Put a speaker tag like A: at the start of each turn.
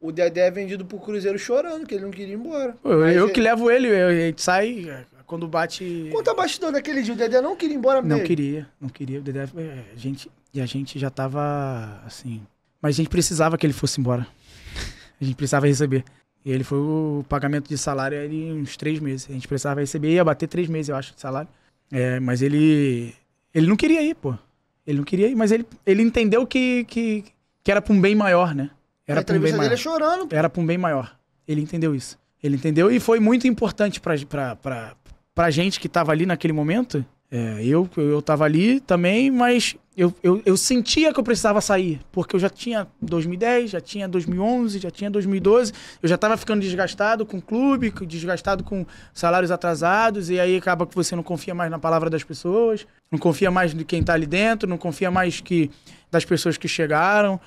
A: O Dedé é vendido pro Cruzeiro chorando, que ele não queria ir embora. eu, eu ele... que levo ele, eu, gente sai é, quando bate. Conta bastidor daquele dia, o Dedé não queria ir embora mesmo. Não queria, não queria. O Dedé. É, a gente, e a gente já tava assim. Mas a gente precisava que ele fosse embora. A gente precisava receber. E ele foi o pagamento de salário ali uns três meses. A gente precisava receber, ia bater três meses, eu acho, de salário. É, mas ele. Ele não queria ir, pô. Ele não queria ir, mas ele, ele entendeu que, que, que era pra um bem maior, né? Era pra um é chorando. Era um bem maior. Ele entendeu isso. Ele entendeu e foi muito importante para a gente que estava ali naquele momento. É, eu, eu tava ali também, mas eu, eu, eu, sentia que eu precisava sair, porque eu já tinha 2010, já tinha 2011, já tinha 2012, eu já tava ficando desgastado com o clube, desgastado com salários atrasados, e aí acaba que você não confia mais na palavra das pessoas, não confia mais de quem tá ali dentro, não confia mais que das pessoas que chegaram.